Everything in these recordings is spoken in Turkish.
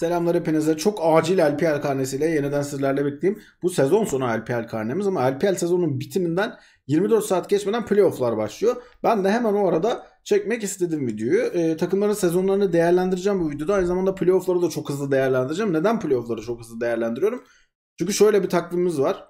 Selamlar hepinize. Çok acil LPL karnesiyle yeniden sizlerle bekleyeyim. Bu sezon sonu LPL karnemiz ama LPL sezonun bitiminden 24 saat geçmeden playofflar başlıyor. Ben de hemen o arada çekmek istedim videoyu. Ee, takımların sezonlarını değerlendireceğim bu videoda. Aynı zamanda playoffları da çok hızlı değerlendireceğim. Neden playoffları çok hızlı değerlendiriyorum? Çünkü şöyle bir takvimimiz var.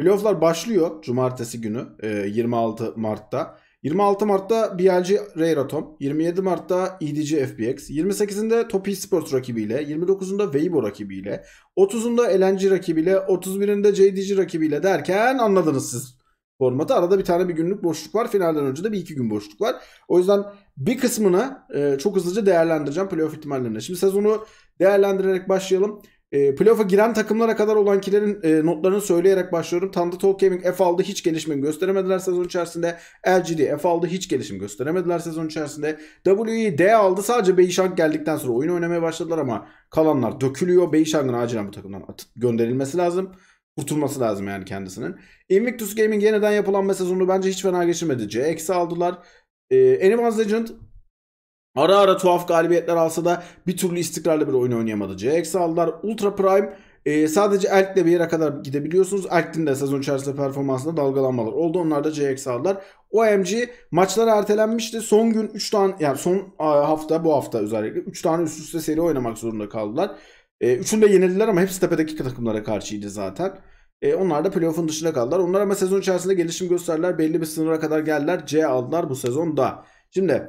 Playofflar başlıyor cumartesi günü e, 26 Mart'ta. 26 Mart'ta BLG Rare 27 Mart'ta EDG FBX, 28'inde Topi Sports rakibiyle, 29'unda Weibo rakibiyle, 30'unda LNG rakibiyle, 31'inde JDG rakibiyle derken anladınız siz formatı. Arada bir tane bir günlük boşluk var. Finalden önce de bir iki gün boşluk var. O yüzden bir kısmını e, çok hızlıca değerlendireceğim playoff ihtimallerine. Şimdi sezonu değerlendirerek başlayalım. E, playoff'a giren takımlara kadar olankilerin e, notlarını söyleyerek başlıyorum. Thunder Talk Gaming F aldı hiç gelişme gösteremediler sezon içerisinde. LGD F aldı hiç gelişim gösteremediler sezon içerisinde. WE D aldı sadece Beyşank geldikten sonra oyun oynamaya başladılar ama kalanlar dökülüyor. Beyşank'ın acilen bu takımdan atıp gönderilmesi lazım. Kurtulması lazım yani kendisinin. Invictus Gaming yeniden yapılan sezonu bence hiç fena geçirmedi. C-aldılar. E, ee, Animals Legend Ara ara tuhaf galibiyetler alsa da bir türlü istikrarlı bir oyun oynayamadı. CX aldılar. Ultra Prime e, sadece Elk'le bir yere kadar gidebiliyorsunuz. Elk'in de sezon içerisinde performansında dalgalanmalar oldu. Onlar da CX aldılar. OMG maçlar ertelenmişti. Son gün 3 tane yani son hafta bu hafta özellikle 3 tane üst üste seri oynamak zorunda kaldılar. E, üçünü de yenildiler ama hepsi tepedeki takımlara karşıydı zaten. E, onlar da playoff'un dışına kaldılar. Onlar ama sezon içerisinde gelişim gösterdiler. Belli bir sınıra kadar geldiler. C aldılar bu sezonda. Şimdi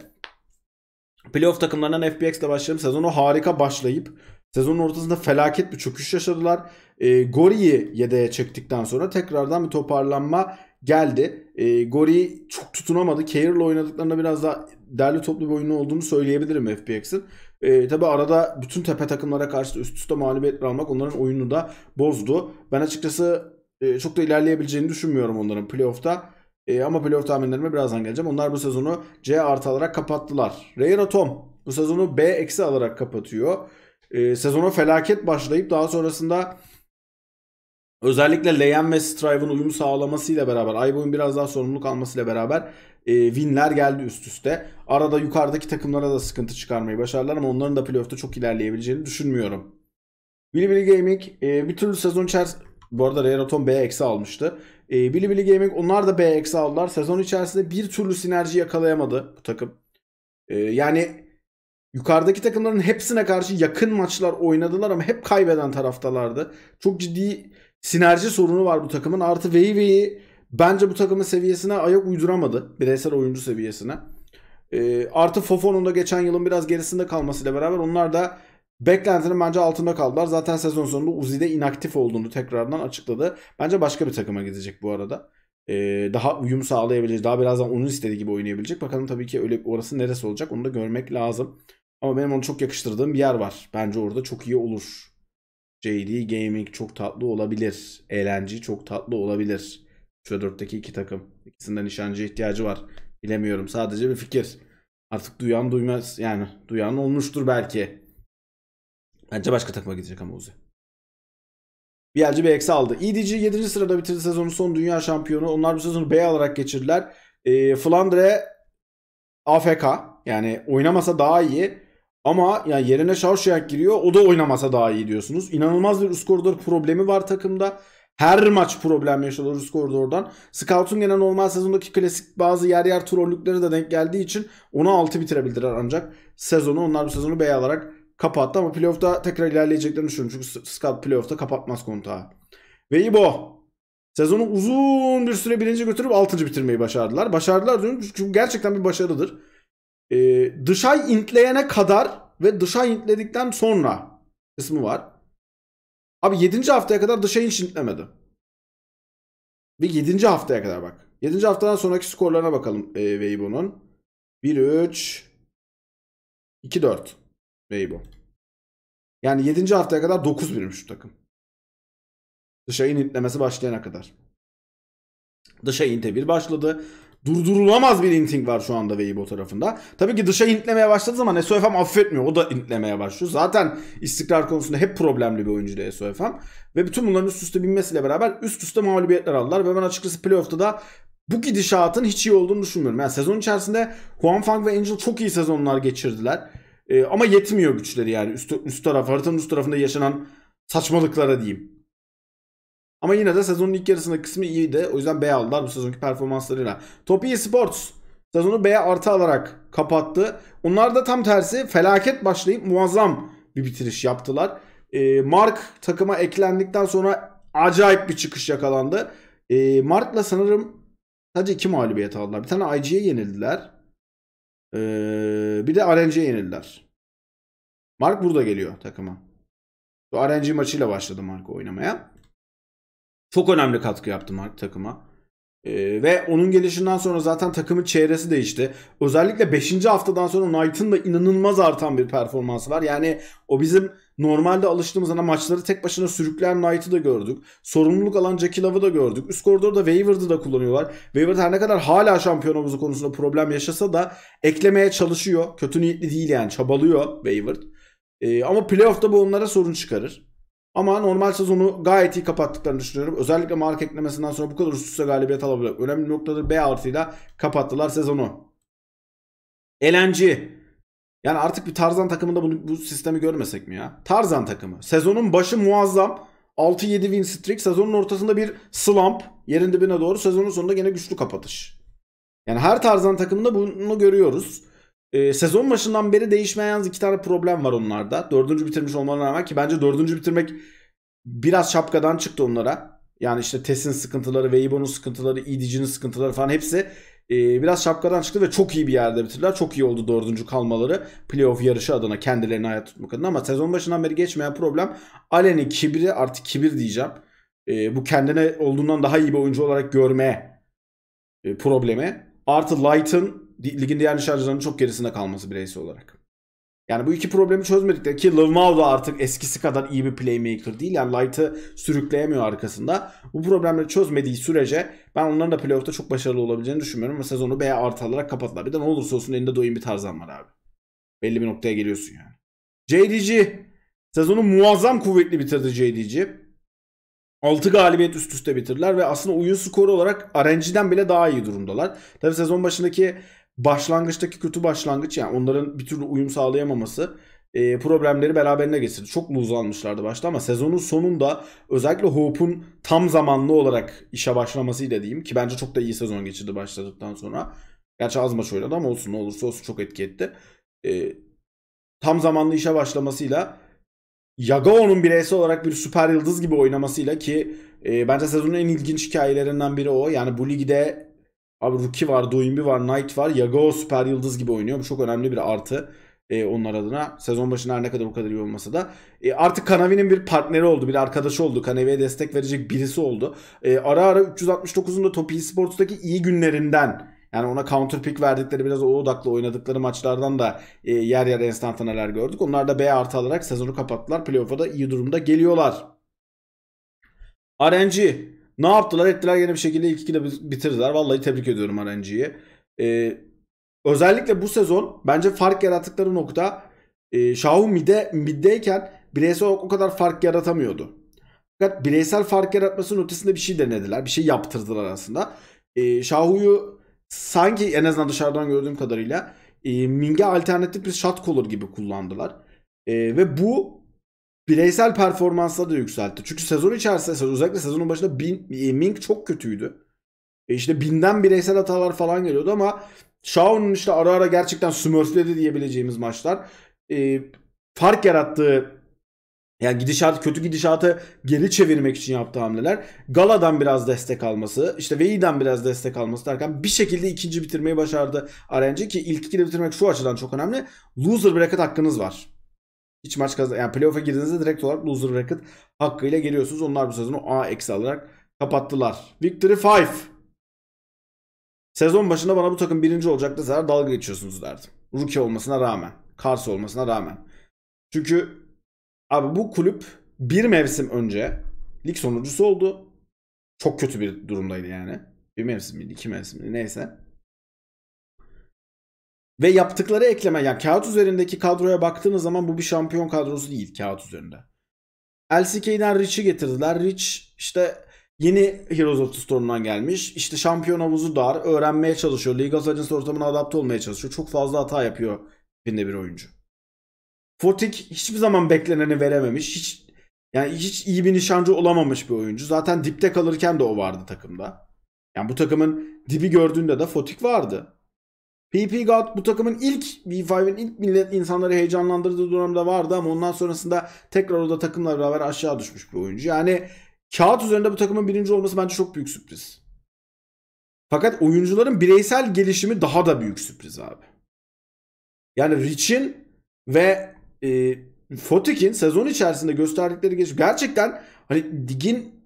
Playoff takımlarından FBX FBX'le başlayalım. Sezonu harika başlayıp sezonun ortasında felaket bir çöküş yaşadılar. E, Gori'yi yedeğe çektikten sonra tekrardan bir toparlanma geldi. E, Gori çok tutunamadı. Care'la oynadıklarında biraz daha derli toplu bir oyunu olduğunu söyleyebilirim FPX'in. E, ee, tabi arada bütün tepe takımlara karşı üst üste mağlubiyetler almak onların oyununu da bozdu. Ben açıkçası e, çok da ilerleyebileceğini düşünmüyorum onların playoff'ta. E, ama playoff tahminlerime birazdan geleceğim. Onlar bu sezonu C artı alarak kapattılar. Reyer Atom bu sezonu B eksi alarak kapatıyor. E, sezona felaket başlayıp daha sonrasında özellikle Leyen ve Strive'ın uyum sağlamasıyla beraber Ayboy'un biraz daha sorumluluk almasıyla beraber e, winler geldi üst üste. Arada yukarıdaki takımlara da sıkıntı çıkarmayı başardılar ama onların da playoff'ta çok ilerleyebileceğini düşünmüyorum. Bilibili Gaming e, bir türlü sezon içerisinde bu arada Renaton B eksi almıştı. E, ee, Bili Bili Gaming onlar da B eksi aldılar. Sezon içerisinde bir türlü sinerji yakalayamadı bu takım. E, yani yukarıdaki takımların hepsine karşı yakın maçlar oynadılar ama hep kaybeden taraftalardı. Çok ciddi sinerji sorunu var bu takımın. Artı Veive'yi bence bu takımın seviyesine ayak uyduramadı. Bireysel oyuncu seviyesine. E, artı Fofon'un da geçen yılın biraz gerisinde kalmasıyla beraber onlar da Beklentinin bence altında kaldılar. Zaten sezon sonunda Uzi'de inaktif olduğunu tekrardan açıkladı. Bence başka bir takıma gidecek bu arada. Ee, daha uyum sağlayabilecek, daha birazdan onun istediği gibi oynayabilecek. Bakalım tabii ki öyle orası neresi olacak onu da görmek lazım. Ama benim onu çok yakıştırdığım bir yer var. Bence orada çok iyi olur. JD Gaming çok tatlı olabilir. Eğlenci çok tatlı olabilir. Şu dörtteki iki takım. İkisinden nişancı ihtiyacı var. Bilemiyorum. Sadece bir fikir. Artık duyan duymaz. Yani duyan olmuştur belki. Bence başka takıma gidecek ama Uzi. Bir Bielci bir eksi aldı. E EDG 7. sırada bitirdi sezonun son dünya şampiyonu. Onlar bu sezonu B alarak geçirdiler. E, Flandre AFK. Yani oynamasa daha iyi. Ama yani yerine Şavşayak giriyor. O da oynamasa daha iyi diyorsunuz. İnanılmaz bir skordor problemi var takımda. Her maç problem yaşadılar üst koridordan. Scout'un gene normal sezondaki klasik bazı yer yer trollükleri de denk geldiği için onu 6 bitirebildiler ancak sezonu. Onlar bu sezonu B alarak kapattı ama playoff'ta tekrar ilerleyeceklerini düşünüyorum. Çünkü Scott playoff'ta kapatmaz kontağı. Ve İbo sezonu uzun bir süre birinci götürüp altıncı bitirmeyi başardılar. Başardılar diyorum çünkü gerçekten bir başarıdır. Ee, dışa intleyene kadar ve dışay intledikten sonra kısmı var. Abi 7. haftaya kadar dışa hiç intlemedi. Bir 7. haftaya kadar bak. 7. haftadan sonraki skorlarına bakalım e, Weibo'nun. 1-3 2-4 Weibo. Yani 7. haftaya kadar 9 birim şu takım. Dışa intlemesi başlayana kadar. Dışa inte bir başladı. Durdurulamaz bir inting var şu anda Weibo tarafında. Tabii ki dışa intlemeye başladığı zaman SOFM affetmiyor. O da intlemeye başlıyor. Zaten istikrar konusunda hep problemli bir oyuncu SOFM. Ve bütün bunların üst üste binmesiyle beraber üst üste mağlubiyetler aldılar. Ve ben açıkçası playoff'ta da bu gidişatın hiç iyi olduğunu düşünmüyorum. Yani sezon içerisinde Huang Fang ve Angel çok iyi sezonlar geçirdiler. E, ama yetmiyor güçleri yani üst, üst taraf haritanın üst tarafında yaşanan saçmalıklara diyeyim. Ama yine de sezonun ilk yarısında kısmı iyi de O yüzden B aldılar bu sezonki performanslarıyla. Topi Sports sezonu B artı alarak kapattı. Onlar da tam tersi felaket başlayıp muazzam bir bitiriş yaptılar. E, Mark takıma eklendikten sonra acayip bir çıkış yakalandı. E, Mark'la sanırım sadece iki mağlubiyet aldılar. Bir tane IG'ye yenildiler. Ee, bir de RNG'ye yenildiler. Mark burada geliyor takıma. Bu RNG maçıyla başladı Mark oynamaya. Çok önemli katkı yaptı Mark takıma. Ee, ve onun gelişinden sonra zaten takımın çevresi değişti. Özellikle 5. haftadan sonra Knight'ın da inanılmaz artan bir performansı var. Yani o bizim normalde alıştığımız ana hani maçları tek başına sürükleyen Knight'ı da gördük. Sorumluluk alan Jackie Love'ı da gördük. Üst koridorda Wayward'ı da kullanıyorlar. Wayward her ne kadar hala şampiyon konusunda problem yaşasa da eklemeye çalışıyor. Kötü niyetli değil yani çabalıyor Wayward. Ee, ama playoff'ta bu onlara sorun çıkarır. Ama normal sezonu gayet iyi kapattıklarını düşünüyorum. Özellikle mark eklemesinden sonra bu kadar üst üste galibiyet alabilmek önemli noktadır. B artıyla kapattılar sezonu. Elenci. Yani artık bir Tarzan takımında bunu, bu sistemi görmesek mi ya? Tarzan takımı. Sezonun başı muazzam. 6-7 win streak. Sezonun ortasında bir slump. Yerin dibine doğru. Sezonun sonunda yine güçlü kapatış. Yani her Tarzan takımında bunu görüyoruz. E, sezon başından beri değişmeyen yalnız iki tane problem var onlarda. Dördüncü bitirmiş olmalarına rağmen ki bence dördüncü bitirmek biraz şapkadan çıktı onlara. Yani işte TES'in sıkıntıları, Weibo'nun sıkıntıları, EDG'nin sıkıntıları falan hepsi e, biraz şapkadan çıktı ve çok iyi bir yerde bitirdiler. Çok iyi oldu dördüncü kalmaları playoff yarışı adına kendilerini hayat tutmak adına ama sezon başından beri geçmeyen problem Allen'in kibri artık kibir diyeceğim. E, bu kendine olduğundan daha iyi bir oyuncu olarak görme e, problemi. Artı Light'ın ligin diğer şarjlarının çok gerisinde kalması bireysel olarak. Yani bu iki problemi çözmedik de ki Lavmau da artık eskisi kadar iyi bir playmaker değil. Yani Light'ı sürükleyemiyor arkasında. Bu problemleri çözmediği sürece ben onların da playoff'ta çok başarılı olabileceğini düşünmüyorum. Ve sezonu B artı alarak kapattılar. Bir de ne olursa olsun elinde doyum bir tarzan var abi. Belli bir noktaya geliyorsun yani. JDG sezonu muazzam kuvvetli bitirdi JDG. 6 galibiyet üst üste bitirdiler ve aslında oyun skoru olarak RNG'den bile daha iyi durumdalar. Tabi sezon başındaki başlangıçtaki kötü başlangıç yani onların bir türlü uyum sağlayamaması e, problemleri beraberine getirdi. Çok mu uzanmışlardı başta ama sezonun sonunda özellikle Hope'un tam zamanlı olarak işe başlamasıyla diyeyim ki bence çok da iyi sezon geçirdi başladıktan sonra. Gerçi az maç oynadı ama olsun ne olursa olsun çok etki etti. E, tam zamanlı işe başlamasıyla Yagao'nun bireysel olarak bir süper yıldız gibi oynamasıyla ki e, bence sezonun en ilginç hikayelerinden biri o. Yani bu ligde Abi Ruki var, Doimbi var, Knight var. Yagao süper yıldız gibi oynuyor. Bu çok önemli bir artı e, onlar adına. Sezon başında her ne kadar o kadar iyi olmasa da. E, artık Kanavi'nin bir partneri oldu, bir arkadaşı oldu. Kanavi'ye destek verecek birisi oldu. E, ara ara 369'un da Top Esports'taki iyi günlerinden yani ona counter pick verdikleri biraz o odaklı oynadıkları maçlardan da e, yer yer enstantaneler gördük. Onlar da B artı alarak sezonu kapattılar. Playoff'a da iyi durumda geliyorlar. RNG ne yaptılar ettiler yine bir şekilde ilk ikide bitirdiler. Vallahi tebrik ediyorum RNG'yi. Ee, özellikle bu sezon bence fark yarattıkları nokta e, Şahu mid'deyken bireysel o kadar fark yaratamıyordu. Fakat bireysel fark yaratmasının ötesinde bir şey denediler. Bir şey yaptırdılar aslında. E, Şahu'yu sanki en azından dışarıdan gördüğüm kadarıyla e, Ming'e alternatif bir shot caller gibi kullandılar. E, ve bu bireysel performansla da yükseltti. Çünkü sezon içerisinde özellikle sezonun başında bin, e, Ming çok kötüydü. E işte binden bireysel hatalar falan geliyordu ama Shaun'un işte ara ara gerçekten smurfledi diyebileceğimiz maçlar e, fark yarattığı yani gidişat kötü gidişatı geri çevirmek için yaptığı hamleler. Gala'dan biraz destek alması, işte Vei'den biraz destek alması derken bir şekilde ikinci bitirmeyi başardı RNG ki ilk ikide bitirmek şu açıdan çok önemli. Loser bracket hakkınız var. Hiç maç kazan yani playoff'a girdiğinizde direkt olarak loser record hakkıyla geliyorsunuz. Onlar bu sezonu A eksi alarak kapattılar. Victory 5. Sezon başında bana bu takım birinci olacak zaten dalga geçiyorsunuz derdim. Rookie olmasına rağmen. Kars olmasına rağmen. Çünkü abi bu kulüp bir mevsim önce lig sonuncusu oldu. Çok kötü bir durumdaydı yani. Bir mevsim miydi? iki mevsim miydi? Neyse. Ve yaptıkları ekleme yani kağıt üzerindeki kadroya baktığınız zaman bu bir şampiyon kadrosu değil kağıt üzerinde. LCK'den Rich'i getirdiler. Rich işte yeni Heroes of the Storm'dan gelmiş. İşte şampiyon havuzu dar. Öğrenmeye çalışıyor. League of Legends ortamına adapte olmaya çalışıyor. Çok fazla hata yapıyor binde bir oyuncu. Fortik hiçbir zaman bekleneni verememiş. Hiç yani hiç iyi bir nişancı olamamış bir oyuncu. Zaten dipte kalırken de o vardı takımda. Yani bu takımın dibi gördüğünde de Fotik vardı. PP God bu takımın ilk V5'in ilk millet insanları heyecanlandırdığı dönemde vardı ama ondan sonrasında tekrar orada takımla beraber aşağı düşmüş bir oyuncu. Yani kağıt üzerinde bu takımın birinci olması bence çok büyük sürpriz. Fakat oyuncuların bireysel gelişimi daha da büyük sürpriz abi. Yani Rich'in ve e, Fotik'in sezon içerisinde gösterdikleri geç gerçekten hani digin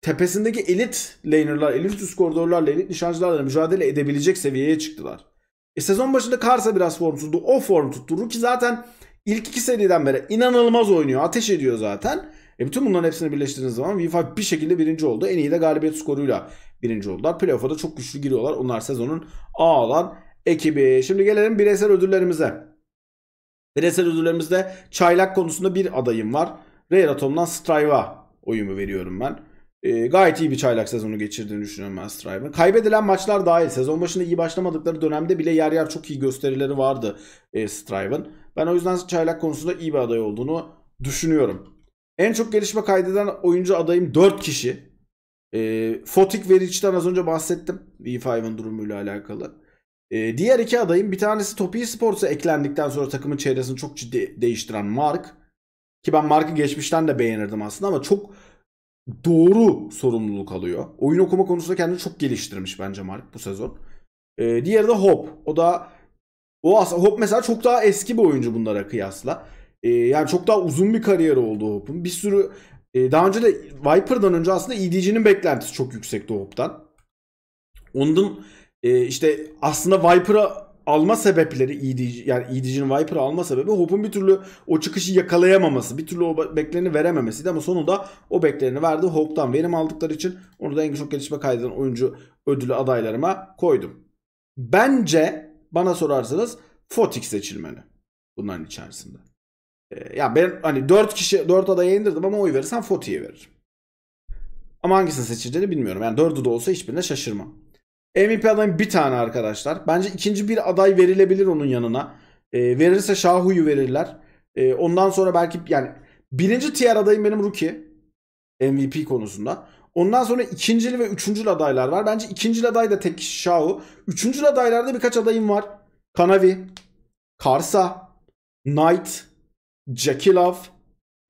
tepesindeki elit laner'lar, elit üst koridorlarla, elit nişancılarla mücadele edebilecek seviyeye çıktılar. E, sezon başında Kars'a biraz formsuzdu. O form tutturdu ki zaten ilk iki seriden beri inanılmaz oynuyor. Ateş ediyor zaten. E bütün bunların hepsini birleştirdiğiniz zaman V5 bir şekilde birinci oldu. En iyi de galibiyet skoruyla birinci oldular. Playoff'a da çok güçlü giriyorlar. Onlar sezonun A alan ekibi. Şimdi gelelim bireysel ödüllerimize. Bireysel ödüllerimizde çaylak konusunda bir adayım var. Rare Atom'dan Strive'a oyumu veriyorum ben. E, gayet iyi bir çaylak sezonu geçirdiğini düşünüyorum ben Strive'ın. Kaybedilen maçlar dahil sezon başında iyi başlamadıkları dönemde bile yer yer çok iyi gösterileri vardı e, Strive'ın. Ben o yüzden çaylak konusunda iyi bir aday olduğunu düşünüyorum. En çok gelişme kaydeden oyuncu adayım 4 kişi. E, Fotik Veric'den az önce bahsettim. V5'ın durumuyla alakalı. E, diğer iki adayım bir tanesi Topi Sports'a eklendikten sonra takımın çevresini çok ciddi değiştiren Mark. Ki ben Mark'ı geçmişten de beğenirdim aslında ama çok doğru sorumluluk alıyor. Oyun okuma konusunda kendini çok geliştirmiş bence Mark bu sezon. Ee, diğeri de Hop. O da o aslında Hop mesela çok daha eski bir oyuncu bunlara kıyasla. Ee, yani çok daha uzun bir kariyeri oldu Hop'un. Bir sürü e, daha önce de Viper'dan önce aslında EDG'nin beklentisi çok yüksekti Hop'tan. Onun e, işte aslında Viper'a alma sebepleri EDG, yani EDG'nin Viper'ı alma sebebi Hope'un bir türlü o çıkışı yakalayamaması. Bir türlü o beklerini verememesiydi ama sonunda o beklerini verdi. Hope'dan verim aldıkları için onu da en çok gelişme kaydeden oyuncu ödülü adaylarıma koydum. Bence bana sorarsanız Fotik seçilmeli bunların içerisinde. Ee, ya ben hani 4 kişi 4 adaya indirdim ama oy verirsen Fotik'e veririm. Ama hangisini seçeceğini bilmiyorum. Yani 4'ü de olsa hiçbirine şaşırmam. MVP adayım bir tane arkadaşlar. Bence ikinci bir aday verilebilir onun yanına. E, verirse Şahu'yu verirler. E, ondan sonra belki yani birinci tier adayım benim Ruki MVP konusunda. Ondan sonra ikincili ve üçüncü adaylar var. Bence ikinci aday da tek kişi Şahu. Üçüncül adaylarda birkaç adayım var. Kanavi, Karsa, Knight, Jackie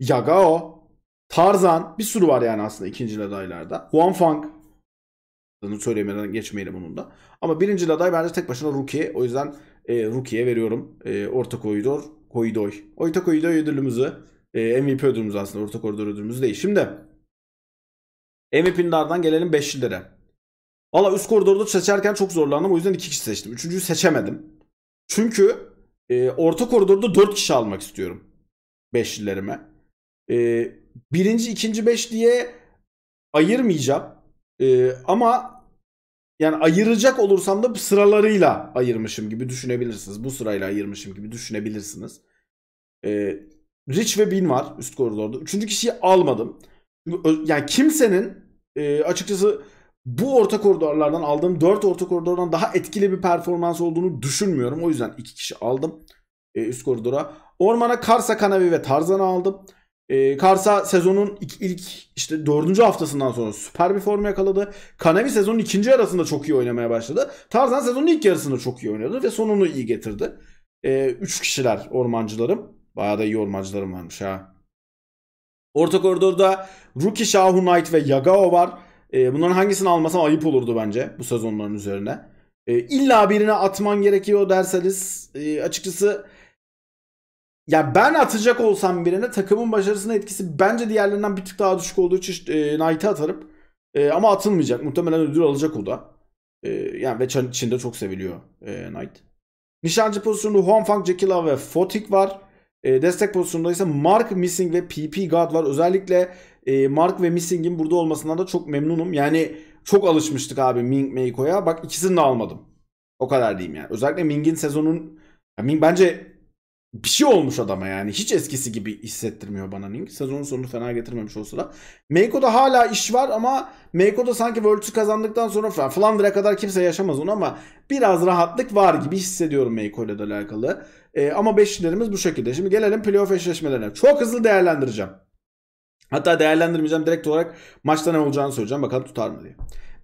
Yagao, Tarzan bir sürü var yani aslında ikinci adaylarda. Huang Fang olmadığını söylemeden geçmeyelim onun da. Ama birinci aday bence tek başına Rookie. O yüzden e, Rookie'ye veriyorum. E, orta koridor Koidoy. Orta koridor ödülümüzü e, MVP ödülümüz aslında. Orta koridor ödülümüz değil. Şimdi MVP'nin ardından gelelim 5'lilere. Valla üst koridorda seçerken çok zorlandım. O yüzden 2 kişi seçtim. Üçüncüyü seçemedim. Çünkü e, orta koridorda 4 kişi almak istiyorum. 5'lilerime. E, birinci, ikinci 5 diye ayırmayacağım. Ee, ama yani ayıracak olursam da sıralarıyla ayırmışım gibi düşünebilirsiniz. Bu sırayla ayırmışım gibi düşünebilirsiniz. Ee, Rich ve Bin var üst koridorda. Üçüncü kişiyi almadım. Yani kimsenin e, açıkçası bu orta koridorlardan aldığım dört orta koridordan daha etkili bir performans olduğunu düşünmüyorum. O yüzden iki kişi aldım e, üst koridora. Ormana Karsa Kanavi ve Tarzan'ı aldım. Ee, Kars'a sezonun ilk, ilk işte dördüncü haftasından sonra süper bir form yakaladı. Kanavi sezonun ikinci yarısında çok iyi oynamaya başladı. Tarzan sezonun ilk yarısında çok iyi oynadı ve sonunu iyi getirdi. E, üç kişiler ormancılarım. Bayağı da iyi ormancılarım varmış ha. Orta koridorda Rookie Shahu Knight ve Yagao var. E, bunların hangisini almasam ayıp olurdu bence bu sezonların üzerine. E, illa birine atman gerekiyor derseniz e, açıkçası ya ben atacak olsam birine takımın başarısına etkisi bence diğerlerinden bir tık daha düşük olduğu için e, Knight'ı atarım. E, ama atılmayacak. Muhtemelen ödül alacak o da. E, yani ve Çin'de çok seviliyor e, Knight. Nişancı pozisyonunda Huangfang, Jekyll ve Fotik var. E, destek pozisyonunda ise Mark, Missing ve PP God var. Özellikle e, Mark ve Missing'in burada olmasından da çok memnunum. Yani çok alışmıştık abi Ming Meiko'ya. Bak ikisini de almadım. O kadar diyeyim yani. Özellikle Ming'in sezonun... Ya Ming bence bir şey olmuş adama yani. Hiç eskisi gibi hissettirmiyor bana Ning. Sezonun sonunu fena getirmemiş olsa da. Meiko'da hala iş var ama Meiko'da sanki Worlds'ü kazandıktan sonra Flandre kadar kimse yaşamaz onu ama biraz rahatlık var gibi hissediyorum Meiko ile alakalı. E, ama beşlilerimiz bu şekilde. Şimdi gelelim playoff eşleşmelerine. Çok hızlı değerlendireceğim. Hatta değerlendirmeyeceğim. Direkt olarak maçta ne olacağını söyleyeceğim. Bakalım tutar mı diye.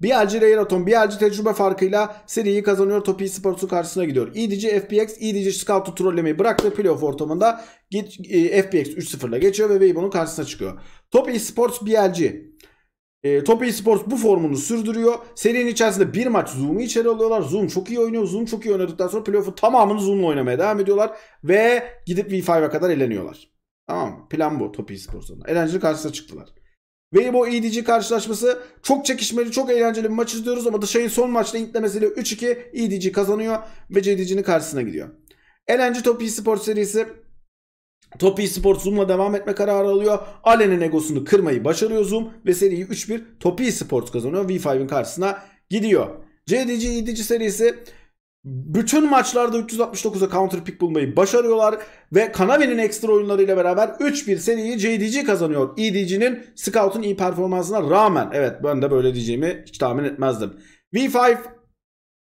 Bir elci Rey Raton, bir elci tecrübe farkıyla seriyi kazanıyor. Topi Sports'u karşısına gidiyor. EDG FPX, EDG Scout'u trollemeyi bıraktı. Playoff ortamında geç, FPX 3-0'la geçiyor ve Weibo'nun karşısına çıkıyor. Topi Sports BLG. E, Top Esports bu formunu sürdürüyor. Serinin içerisinde bir maç Zoom'u içeri alıyorlar. Zoom çok iyi oynuyor. Zoom çok iyi oynadıktan sonra playoff'u tamamını Zoom'la oynamaya devam ediyorlar. Ve gidip V5'e kadar eleniyorlar. Tamam mı? Plan bu Top Esports'un. Eğlenceli karşısına çıktılar. Weibo EDG karşılaşması çok çekişmeli, çok eğlenceli bir maç izliyoruz ama Dışay'ın son maçta intlemesiyle 3-2 EDG kazanıyor ve JDG'nin karşısına gidiyor. LNG Top Esport serisi Top Esport Zoom'la devam etme kararı alıyor. Alen'in egosunu kırmayı başarıyor Zoom ve seriyi 3-1 Top Esport kazanıyor. V5'in karşısına gidiyor. JDG EDG serisi bütün maçlarda 369'a counter pick bulmayı başarıyorlar ve Kanavi'nin ekstra oyunlarıyla beraber 3-1 seriyi JDG kazanıyor. EDG'nin Scout'un iyi performansına rağmen. Evet ben de böyle diyeceğimi hiç tahmin etmezdim. V5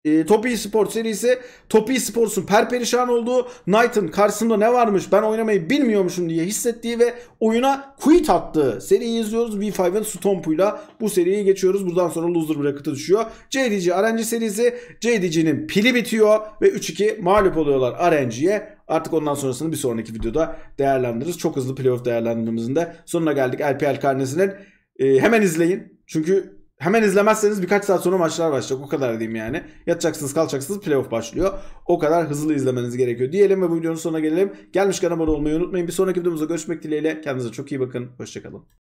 e, Topi Spor serisi Topi Spor'sun perperişan olduğu Knight'ın karşısında ne varmış ben oynamayı bilmiyormuşum diye hissettiği ve oyuna quit attığı seriyi izliyoruz. V5'in Stomp'uyla bu seriyi geçiyoruz. Buradan sonra loser bracket'a düşüyor. JDG RNG serisi JDG'nin pili bitiyor ve 3-2 mağlup oluyorlar RNG'ye. Artık ondan sonrasını bir sonraki videoda değerlendiririz. Çok hızlı playoff değerlendirmemizin de sonuna geldik LPL karnesinin. E, hemen izleyin. Çünkü hemen izlemezseniz birkaç saat sonra maçlar başlayacak. O kadar diyeyim yani. Yatacaksınız kalacaksınız playoff başlıyor. O kadar hızlı izlemeniz gerekiyor diyelim ve bu videonun sonuna gelelim. Gelmişken abone olmayı unutmayın. Bir sonraki videomuzda görüşmek dileğiyle. Kendinize çok iyi bakın. Hoşçakalın.